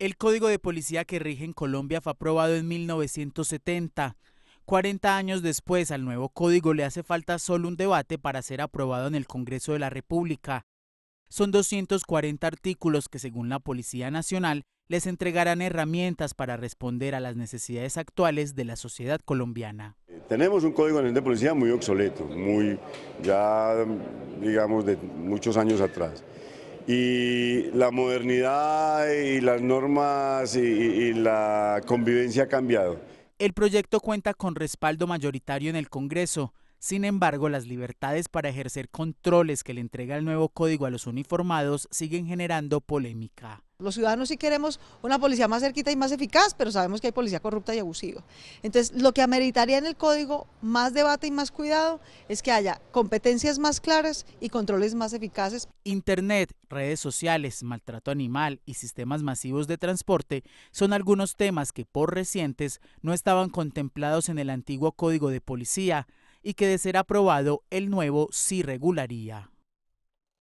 El Código de Policía que rige en Colombia fue aprobado en 1970. 40 años después al nuevo código le hace falta solo un debate para ser aprobado en el Congreso de la República. Son 240 artículos que según la Policía Nacional les entregarán herramientas para responder a las necesidades actuales de la sociedad colombiana. Tenemos un código de policía muy obsoleto, muy ya digamos de muchos años atrás y la modernidad y las normas y, la convivencia ha cambiado. El proyecto cuenta con respaldo mayoritario en el Congreso. Sin embargo, las libertades para ejercer controles que le entrega el nuevo código a los uniformados siguen generando polémica. Los ciudadanos sí queremos una policía más cerquita y más eficaz, pero sabemos que hay policía corrupta y abusiva. Entonces, lo que ameritaría en el código más debate y más cuidado es que haya competencias más claras y controles más eficaces. Internet, redes sociales, maltrato animal y sistemas masivos de transporte son algunos temas que por recientes no estaban contemplados en el antiguo código de policía y que de ser aprobado el nuevo sí regularía.